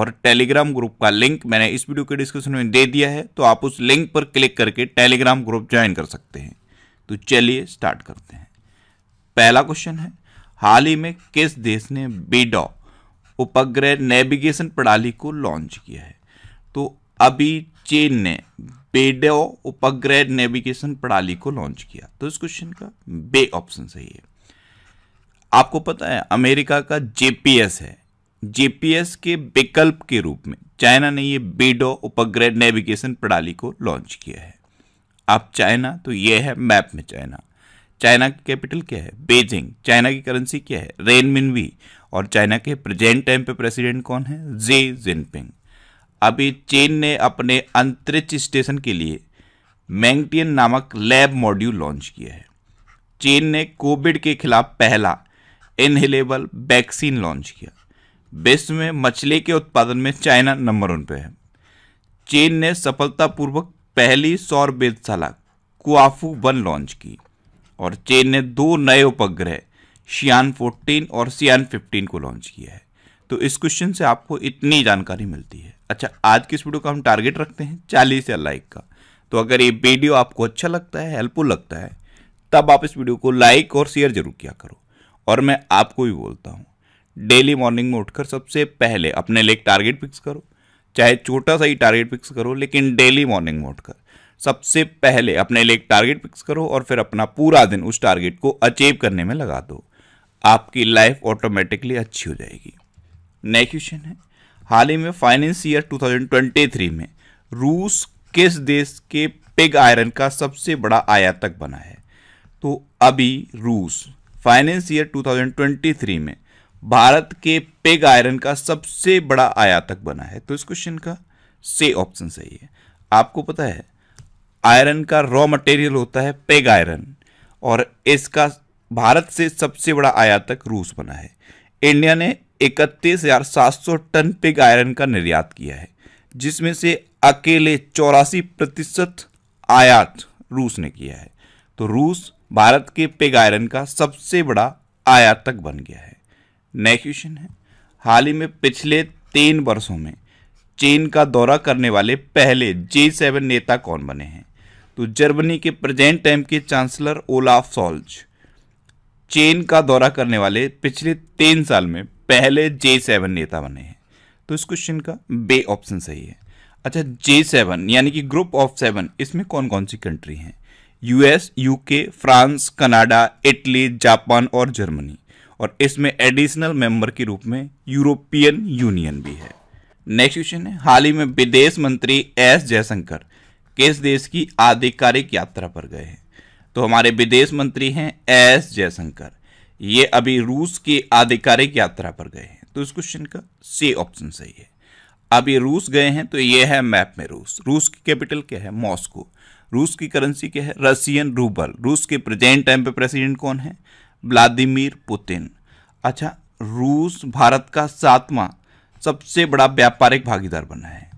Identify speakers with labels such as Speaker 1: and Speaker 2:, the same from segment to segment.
Speaker 1: और Telegram group का link मैंने इस वीडियो के डिस्क्रिप्शन में दे दिया है तो आप उस लिंक पर क्लिक करके टेलीग्राम ग्रुप ज्वाइन कर सकते हैं तो चलिए स्टार्ट करते हैं पहला क्वेश्चन है हाल ही में किस देश ने बीडॉ उपग्रह नेविगेशन प्रणाली को लॉन्च किया है तो अभी चीन ने बेडो उपग्रह नेविगेशन प्रणाली को लॉन्च किया तो इस क्वेश्चन का बे ऑप्शन सही है आपको पता है अमेरिका का जेपीएस है जेपीएस के विकल्प के रूप में चाइना ने ये बीडो उपग्रह नेविगेशन प्रणाली को लॉन्च किया है अब चाइना तो यह है मैप में चाइना चाइना की कैपिटल क्या है बेजिंग चाइना की करेंसी क्या है रेन मिनवी और चाइना के प्रेजेंट टाइम पे प्रेसिडेंट कौन है जे जिनपिंग अभी चीन ने अपने अंतरिक्ष स्टेशन के लिए मैंगटियन नामक लैब मॉड्यूल लॉन्च किया है चीन ने कोविड के खिलाफ पहला इनहेलेबल वैक्सीन लॉन्च किया विश्व में मछली के उत्पादन में चाइना नंबर वन पे है चीन ने सफलतापूर्वक पहली सौर वेदशाला कुआफू वन लॉन्च की और चीन ने दो नए उपग्रह शियान 14 और सियान 15 को लॉन्च किया है तो इस क्वेश्चन से आपको इतनी जानकारी मिलती है अच्छा आज की इस वीडियो का हम टारगेट रखते हैं चालीस या लाइक का तो अगर ये वीडियो आपको अच्छा लगता है हेल्पफुल लगता है तब आप इस वीडियो को लाइक और शेयर जरूर किया करो और मैं आपको भी बोलता हूँ डेली मॉर्निंग में उठकर सबसे पहले अपने लिए एक टारगेट फिक्स करो चाहे छोटा सा ही टारगेट फिक्स करो लेकिन डेली मॉर्निंग में उठकर सबसे पहले अपने लिए एक टारगेट फिक्स करो और फिर अपना पूरा दिन उस टारगेट को अचीव करने में लगा दो आपकी लाइफ ऑटोमेटिकली अच्छी हो जाएगी नेक्स्ट क्वेश्चन है हाल ही में फाइनेंस ईयर 2023 में रूस किस देश के पिग आयरन का सबसे बड़ा आयातक बना है तो अभी रूस फाइनेंस ईयर 2023 में भारत के पेग आयरन का सबसे बड़ा आयातक बना है तो इस क्वेश्चन का से ऑप्शन सही है आपको पता है आयरन का रॉ मटेरियल होता है पेग आयरन और इसका भारत से सबसे बड़ा आयातक रूस बना है इंडिया ने इकतीस हजार सात सौ टन पिग आयरन का निर्यात किया है जिसमें से अकेले चौरासी प्रतिशत आयात रूस ने किया है तो रूस भारत के पिग आयरन का सबसे बड़ा आयातक बन गया है नया क्वेश्चन है हाल ही में पिछले तीन वर्षों में चीन का दौरा करने वाले पहले जी सेवन नेता कौन बने हैं तो जर्मनी के प्रेजेंट टाइम के चांसलर ओलाफ सॉल्ज चीन का दौरा करने वाले पिछले तीन साल में पहले जे सेवन नेता बने हैं तो इस क्वेश्चन का बे ऑप्शन सही है अच्छा जे सेवन यानी कि ग्रुप ऑफ सेवन इसमें कौन कौन सी कंट्री हैं US UK France Canada Italy Japan और जर्मनी और इसमें एडिशनल मेंबर के रूप में यूरोपियन यूनियन भी है नेक्स्ट क्वेश्चन है हाल ही में विदेश मंत्री एस जयशंकर किस देश की आधिकारिक यात्रा पर गए हैं तो हमारे विदेश मंत्री हैं एस जयशंकर ये अभी रूस की आधिकारिक यात्रा पर गए हैं तो इस क्वेश्चन का सी ऑप्शन सही है अभी रूस गए हैं तो ये है मैप में रूस रूस की कैपिटल क्या है मॉस्को रूस की करेंसी क्या है रसियन रूबल रूस के प्रेजेंट टाइम पे प्रेसिडेंट कौन है व्लादिमीर पुतिन अच्छा रूस भारत का सातवां सबसे बड़ा व्यापारिक भागीदार बना है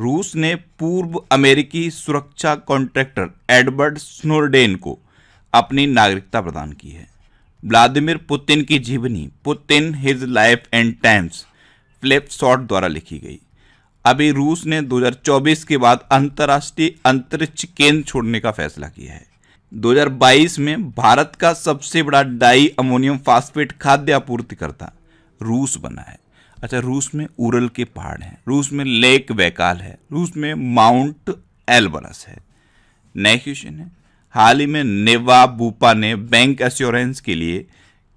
Speaker 1: रूस ने पूर्व अमेरिकी सुरक्षा कॉन्ट्रैक्टर एडवर्ड स्नोरडेन को अपनी नागरिकता प्रदान की है व्लादिमीर पुतिन की जीवनी Putin his life and times Philip द्वारा लिखी गई अभी रूस ने 2024 के बाद अंतर्राष्ट्रीय अंतरिक्ष केंद्र छोड़ने का फैसला किया है 2022 में भारत का सबसे बड़ा डाई अमोनियम फास्फेट खाद्य आपूर्तिकर्ता रूस बना है अच्छा रूस में उरल के पहाड़ हैं रूस में लेक वैकाल है रूस में माउंट एलबरस है नया क्वेश्चन है हाल ही में नेवा बूपा ने बैंक एश्योरेंस के लिए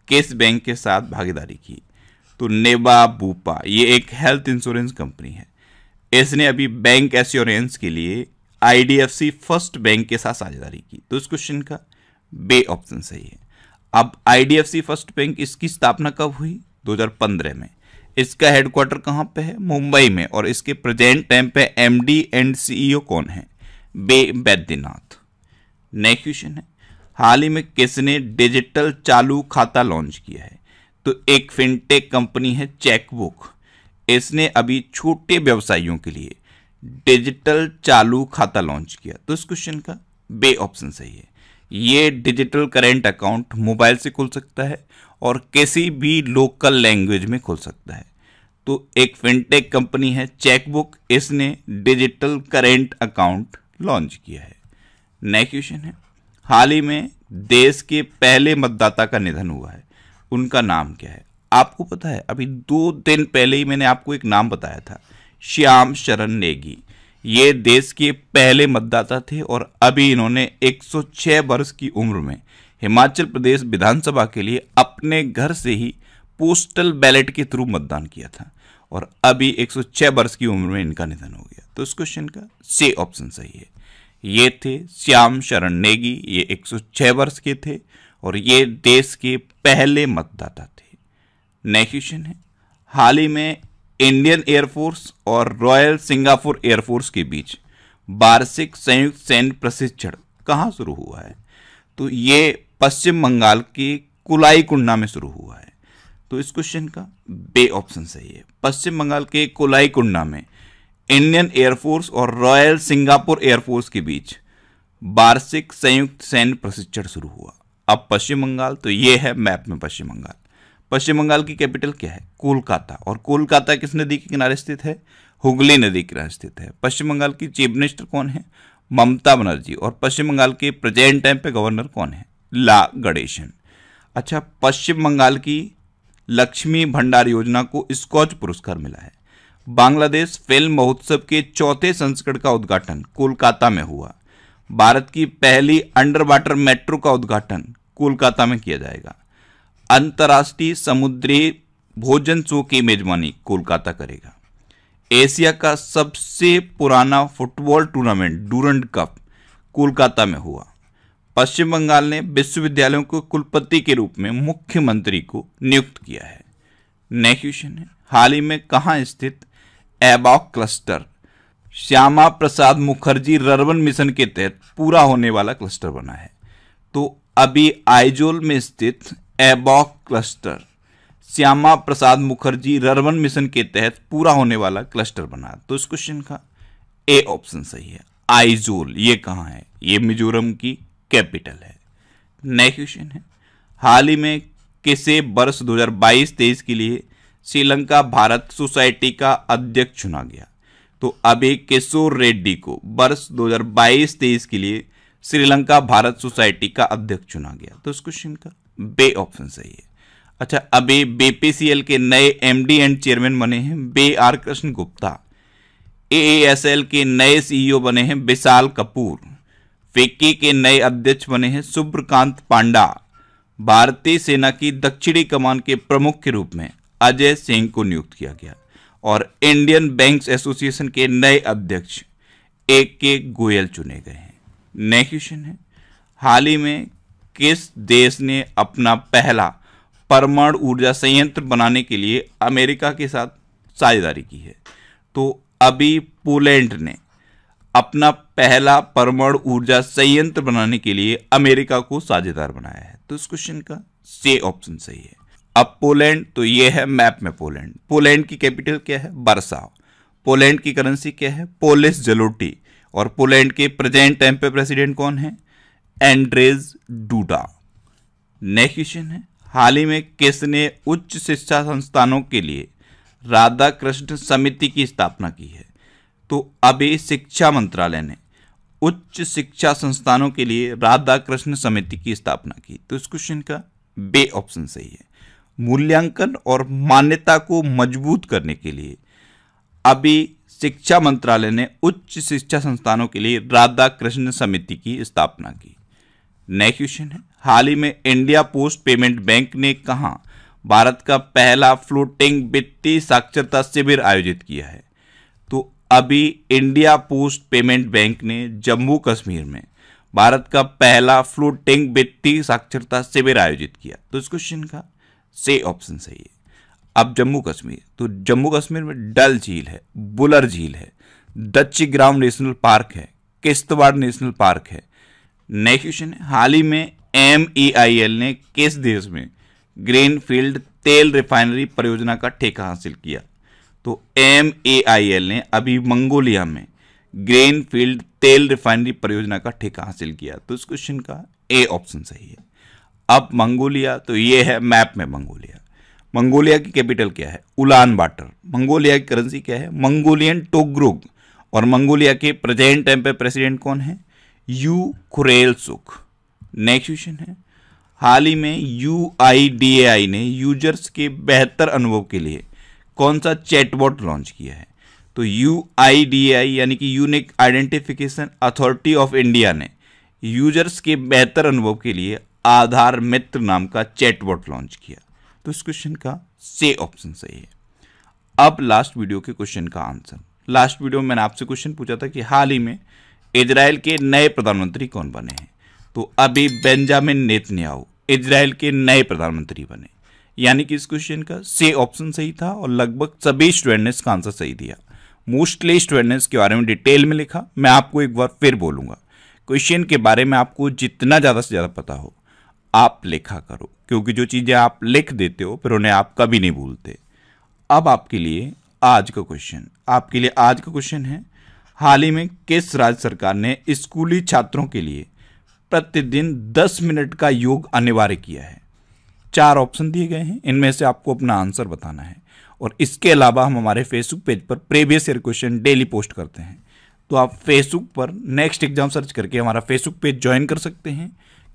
Speaker 1: किस बैंक के साथ भागीदारी की तो नेवा बूपा ये एक हेल्थ इंश्योरेंस कंपनी है इसने अभी बैंक एश्योरेंस के लिए आईडीएफसी फर्स्ट बैंक के साथ साझेदारी की तो इस क्वेश्चन का बे ऑप्शन सही है अब आईडीएफसी फर्स्ट बैंक इसकी स्थापना कब हुई 2015 में इसका हेडक्वार्टर कहां पे है मुंबई में और इसके प्रेजेंट टाइम पे एमडी एंड सीईओ कौन है बे बैद्यनाथ नेक्स्ट क्वेश्चन है हाल ही में किसने डिजिटल चालू खाता लॉन्च किया है तो एक फिनटेक कंपनी है चेकबुक इसने अभी छोटे व्यवसायियों के लिए डिजिटल चालू खाता लॉन्च किया तो इस क्वेश्चन का बे ऑप्शन सही है ये डिजिटल करेंट अकाउंट मोबाइल से खुल सकता है और किसी भी लोकल लैंग्वेज में खुल सकता है तो एक फिनटेक कंपनी है चेकबुक इसने डिजिटल करेंट अकाउंट लॉन्च किया है नेक्स्ट क्वेश्चन है हाल ही में देश के पहले मतदाता का निधन हुआ है उनका नाम क्या है आपको पता है अभी दो दिन पहले ही मैंने आपको एक नाम बताया था श्याम शरण नेगी ये देश के पहले मतदाता थे और अभी इन्होंने 106 वर्ष की उम्र में हिमाचल प्रदेश विधानसभा के लिए अपने घर से ही पोस्टल बैलेट के थ्रू मतदान किया था और अभी 106 वर्ष की उम्र में इनका निधन हो गया तो इस क्वेश्चन का से ऑप्शन सही है ये थे श्याम शरण नेगी ये 106 वर्ष के थे और ये देश के पहले मतदाता थे नेक्स्ट क्वेश्चन है हाल ही में इंडियन एयरफोर्स और रॉयल सिंगापुर एयरफोर्स के बीच वार्षिक संयुक्त सैन्य प्रशिक्षण कहाँ शुरू हुआ है तो ये पश्चिम बंगाल के कुलाई कुंडा में शुरू हुआ है तो इस क्वेश्चन का बे ऑप्शन सही है पश्चिम बंगाल के कुलाई कुंडा में इंडियन एयरफोर्स और रॉयल सिंगापुर एयरफोर्स के बीच वार्षिक संयुक्त सैन्य प्रशिक्षण शुरू हुआ अब पश्चिम बंगाल तो ये है मैप में पश्चिम बंगाल पश्चिम बंगाल की कैपिटल क्या है कोलकाता और कोलकाता किस नदी के किनारे स्थित है हुगली नदी के किनारे स्थित है पश्चिम बंगाल की चीफ मिनिस्टर कौन है ममता बनर्जी और पश्चिम बंगाल के प्रेजेंट टाइम पे गवर्नर कौन है ला गणेशन अच्छा पश्चिम बंगाल की लक्ष्मी भंडार योजना को स्कॉच पुरस्कार मिला है बांग्लादेश फिल्म महोत्सव के चौथे संस्करण का उद्घाटन कोलकाता में हुआ भारत की पहली अंडर वाटर मेट्रो का उद्घाटन कोलकाता में किया जाएगा अंतर्राष्ट्रीय समुद्री भोजन शो की मेजबानी कोलकाता करेगा एशिया का सबसे पुराना football tournament Durand Cup Kolkata में हुआ पश्चिम बंगाल ने विश्वविद्यालयों को कुलपति के रूप में मुख्यमंत्री को नियुक्त किया है नेक्स्ट क्वेश्चन है हाल ही में कहाँ स्थित Aibawk cluster Shyama Prasad Mukherjee rurban mission के तहत पूरा होने वाला क्लस्टर बना है तो अभी आइजोल में स्थित Aibawk cluster Shyama Prasad Mukherjee rurban mission के तहत पूरा होने वाला क्लस्टर बना तो इस क्वेश्चन का ए ऑप्शन सही है आइजोल ये कहाँ है ये मिजोरम की कैपिटल है नेक्स्ट क्वेश्चन है हाल ही में किसे वर्ष 2022-23 के लिए श्रीलंका भारत सोसाइटी का अध्यक्ष चुना गया तो अभी किशोर रेड्डी को वर्ष 2022-23 के लिए श्रीलंका भारत सोसाइटी का अध्यक्ष चुना गया तो इस क्वेश्चन का बे ऑप्शन सही है अच्छा अभी बीपीसीएल के नए एमडी एंड चेयरमैन बने हैं बे आर कृष्ण गुप्ता एएसएल के नए सीईओ e बने हैं विशाल कपूर फिक्की के नए अध्यक्ष बने हैं सुब्रकांत पांडा भारतीय सेना की दक्षिणी कमान के प्रमुख के रूप में अजय सिंह को नियुक्त किया गया और इंडियन बैंक्स एसोसिएशन के नए अध्यक्ष ए के गोयल चुने गए हैं नेक्स्ट क्वेश्चन है हाल ही में किस देश ने अपना पहला परमाणु ऊर्जा संयंत्र बनाने के लिए अमेरिका के साथ साझेदारी की है तो अभी पोलैंड ने अपना पहला परमाणु ऊर्जा संयंत्र बनाने के लिए अमेरिका को साझेदार बनाया है तो इस क्वेश्चन का से ऑप्शन सही है अब पोलैंड तो ये है मैप में पोलैंड पोलैंड की कैपिटल क्या है बरसाव पोलैंड की करेंसी क्या है पोलिस जलोटी और पोलैंड के प्रेजेंट टाइम पे प्रेसिडेंट कौन है एंड्रेज डूडा नेक्स्ट क्वेश्चन है हाल ही में किसने उच्च शिक्षा संस्थानों के लिए राधा कृष्ण समिति की स्थापना की है तो अभी शिक्षा मंत्रालय ने उच्च शिक्षा संस्थानों के लिए राधा कृष्ण समिति की स्थापना की तो इस क्वेश्चन का बे ऑप्शन सही है मूल्यांकन और मान्यता को मजबूत करने के लिए अभी शिक्षा मंत्रालय ने उच्च शिक्षा संस्थानों के लिए राधा कृष्ण समिति की स्थापना की नेक्स्ट क्वेश्चन है हाल ही में इंडिया पोस्ट पेमेंट बैंक ने कहा भारत का पहला फ्लोटिंग वित्तीय साक्षरता शिविर आयोजित किया है तो अभी इंडिया पोस्ट पेमेंट बैंक ने जम्मू कश्मीर में भारत का पहला फ्लोटिंग वित्तीय साक्षरता शिविर आयोजित किया तो इस क्वेश्चन का से ऑप्शन सही है अब जम्मू कश्मीर तो जम्मू कश्मीर में डल झील है बुलर झील है दच्ची ग्राम नेशनल पार्क है किश्तवाड़ नेशनल पार्क है नेक्स्ट क्वेश्चन है हाल ही में एम ई आई एल ने किस देश में ग्रीन फील्ड तेल रिफाइनरी परियोजना का ठेका हासिल किया तो एम ए आई एल ने अभी मंगोलिया में ग्रीन फील्ड तेल रिफाइनरी परियोजना का ठेका हासिल किया तो इस क्वेश्चन का ए ऑप्शन सही है अब मंगोलिया तो ये है मैप में मंगोलिया मंगोलिया की कैपिटल क्या है उलान बाटर मंगोलिया की करेंसी क्या है मंगोलियन टोग्रुग और मंगोलिया के प्रेजेंट टाइम पे प्रेसिडेंट कौन है यू खुरेल सुख नेक्स्ट क्वेश्चन है हाल ही में यू ने यूजर्स के बेहतर अनुभव के लिए कौन सा चैटबॉट लॉन्च किया है तो यू यानी कि unique identification authority of India ने यूजर्स के बेहतर अनुभव के लिए आधार मित्र नाम का चैटबॉट लॉन्च किया तो इस क्वेश्चन का से ऑप्शन सही है अब लास्ट वीडियो के क्वेश्चन का आंसर लास्ट वीडियो में मैंने आपसे क्वेश्चन पूछा था कि हाल ही में इजराइल के नए प्रधानमंत्री कौन बने हैं तो अभी बेंजामिन नेतन्याहू इजराइल के नए प्रधानमंत्री बने यानी कि इस क्वेश्चन का से ऑप्शन सही था और लगभग सभी स्टूडेंट ने इसका आंसर सही दिया मोस्टली स्टूडेंट ने इसके बारे में डिटेल में लिखा मैं आपको एक बार फिर बोलूंगा क्वेश्चन के बारे में आपको जितना ज़्यादा से ज़्यादा पता हो आप लिखा करो क्योंकि जो चीज़ें आप लिख देते हो फिर उन्हें आप कभी नहीं भूलते अब आपके लिए आज का क्वेश्चन आपके लिए आज का क्वेश्चन है हाल ही में किस राज्य सरकार ने स्कूली छात्रों के लिए प्रतिदिन 10 मिनट का योग अनिवार्य किया है चार ऑप्शन दिए गए हैं इनमें से आपको अपना आंसर बताना है और इसके अलावा हम हमारे फेसबुक पेज पर previous year question daily post करते हैं तो आप फेसबुक पर नेक्स्ट एग्जाम सर्च करके हमारा फेसबुक पेज ज्वाइन कर सकते हैं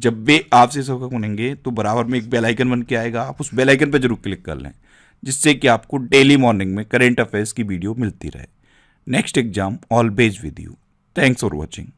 Speaker 1: जब वे आपसे सबका सुनेंगे तो बराबर में एक बेल आइकन बन के आएगा आप उस बेल आइकन पर जरूर क्लिक कर लें जिससे कि आपको डेली मॉर्निंग में करेंट अफेयर्स की वीडियो मिलती रहे next exam always with you thanks for watching